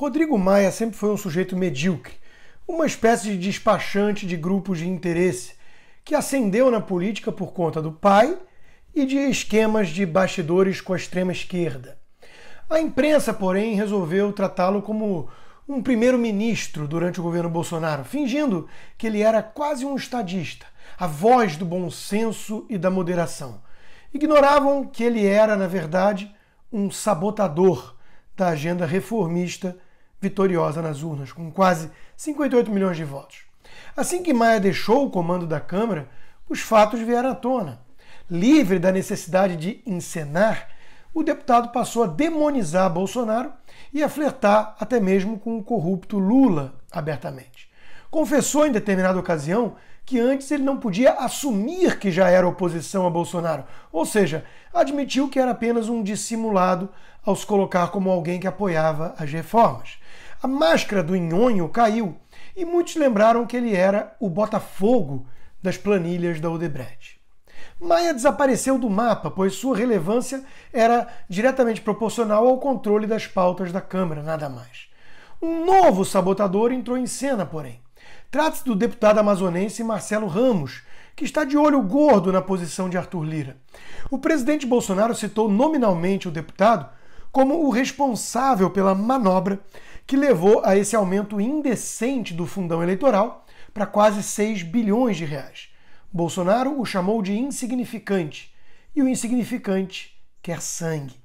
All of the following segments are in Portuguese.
Rodrigo Maia sempre foi um sujeito medíocre, uma espécie de despachante de grupos de interesse, que ascendeu na política por conta do pai e de esquemas de bastidores com a extrema esquerda. A imprensa, porém, resolveu tratá-lo como um primeiro-ministro durante o governo Bolsonaro, fingindo que ele era quase um estadista, a voz do bom senso e da moderação. Ignoravam que ele era, na verdade, um sabotador da agenda reformista vitoriosa nas urnas, com quase 58 milhões de votos. Assim que Maia deixou o comando da Câmara, os fatos vieram à tona. Livre da necessidade de encenar, o deputado passou a demonizar Bolsonaro e a flertar até mesmo com o corrupto Lula abertamente confessou em determinada ocasião que antes ele não podia assumir que já era oposição a Bolsonaro, ou seja, admitiu que era apenas um dissimulado ao se colocar como alguém que apoiava as reformas. A máscara do nhonho caiu e muitos lembraram que ele era o Botafogo das planilhas da Odebrecht. Maia desapareceu do mapa, pois sua relevância era diretamente proporcional ao controle das pautas da Câmara, nada mais. Um novo sabotador entrou em cena, porém. Trata-se do deputado amazonense Marcelo Ramos, que está de olho gordo na posição de Arthur Lira. O presidente Bolsonaro citou nominalmente o deputado como o responsável pela manobra que levou a esse aumento indecente do fundão eleitoral para quase 6 bilhões de reais. Bolsonaro o chamou de insignificante e o insignificante quer sangue.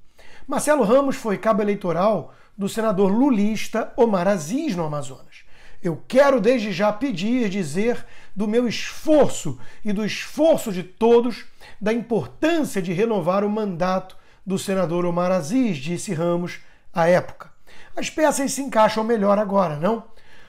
Marcelo Ramos foi cabo eleitoral do senador lulista Omar Aziz no Amazonas. Eu quero desde já pedir, dizer do meu esforço e do esforço de todos, da importância de renovar o mandato do senador Omar Aziz, disse Ramos à época. As peças se encaixam melhor agora, não?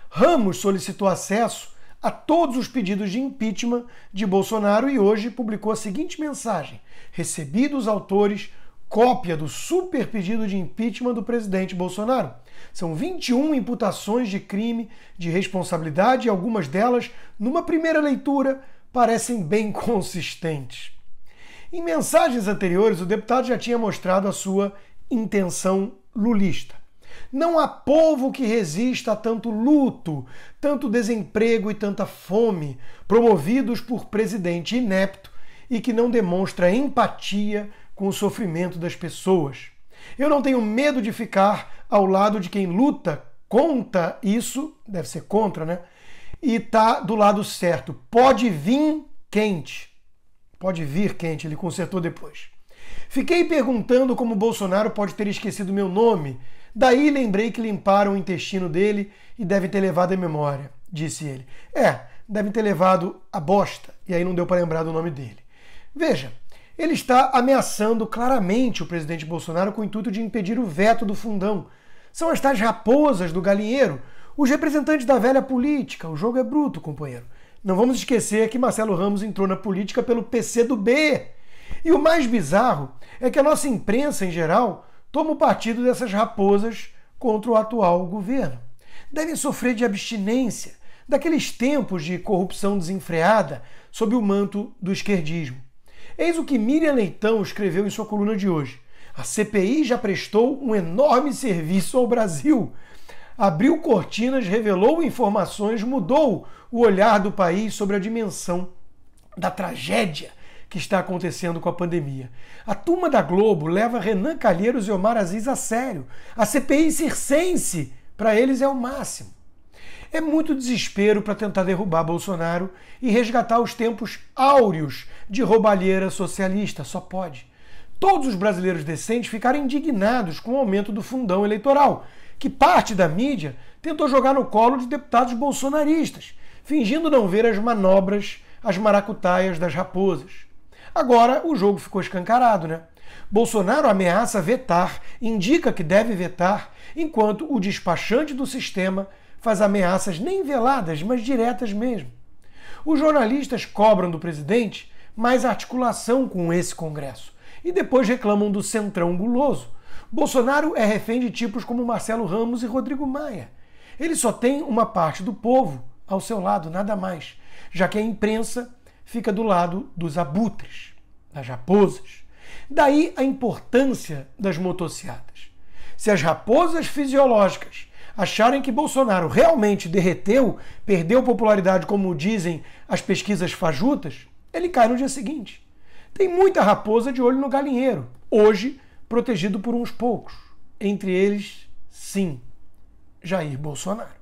Ramos solicitou acesso a todos os pedidos de impeachment de Bolsonaro e hoje publicou a seguinte mensagem: Recebi dos autores cópia do super pedido de impeachment do presidente Bolsonaro. São 21 imputações de crime, de responsabilidade, e algumas delas, numa primeira leitura, parecem bem consistentes. Em mensagens anteriores, o deputado já tinha mostrado a sua intenção lulista. Não há povo que resista a tanto luto, tanto desemprego e tanta fome, promovidos por presidente inepto e que não demonstra empatia com o sofrimento das pessoas. Eu não tenho medo de ficar ao lado de quem luta contra isso, deve ser contra, né? E tá do lado certo. Pode vir quente. Pode vir quente, ele consertou depois. Fiquei perguntando como Bolsonaro pode ter esquecido meu nome. Daí lembrei que limparam o intestino dele e deve ter levado a memória, disse ele. É, deve ter levado a bosta, e aí não deu para lembrar do nome dele. Veja, ele está ameaçando claramente o presidente Bolsonaro com o intuito de impedir o veto do fundão. São as tais raposas do galinheiro, os representantes da velha política. O jogo é bruto, companheiro. Não vamos esquecer que Marcelo Ramos entrou na política pelo PC do B. E o mais bizarro é que a nossa imprensa, em geral, toma o partido dessas raposas contra o atual governo. Devem sofrer de abstinência daqueles tempos de corrupção desenfreada sob o manto do esquerdismo. Eis o que Miriam Leitão escreveu em sua coluna de hoje. A CPI já prestou um enorme serviço ao Brasil. Abriu cortinas, revelou informações, mudou o olhar do país sobre a dimensão da tragédia que está acontecendo com a pandemia. A turma da Globo leva Renan Calheiros e Omar Aziz a sério. A CPI circense, para eles, é o máximo. É muito desespero para tentar derrubar Bolsonaro e resgatar os tempos áureos de roubalheira socialista, só pode. Todos os brasileiros decentes ficaram indignados com o aumento do fundão eleitoral, que parte da mídia tentou jogar no colo de deputados bolsonaristas, fingindo não ver as manobras, as maracutaias das raposas. Agora o jogo ficou escancarado, né? Bolsonaro ameaça vetar, indica que deve vetar, enquanto o despachante do sistema faz ameaças nem veladas, mas diretas mesmo. Os jornalistas cobram do presidente mais articulação com esse Congresso. E depois reclamam do centrão guloso. Bolsonaro é refém de tipos como Marcelo Ramos e Rodrigo Maia. Ele só tem uma parte do povo ao seu lado, nada mais, já que a imprensa fica do lado dos abutres, das raposas. Daí a importância das motocicletas. Se as raposas fisiológicas acharem que Bolsonaro realmente derreteu, perdeu popularidade, como dizem as pesquisas fajutas, ele cai no dia seguinte. Tem muita raposa de olho no galinheiro, hoje protegido por uns poucos, entre eles, sim, Jair Bolsonaro.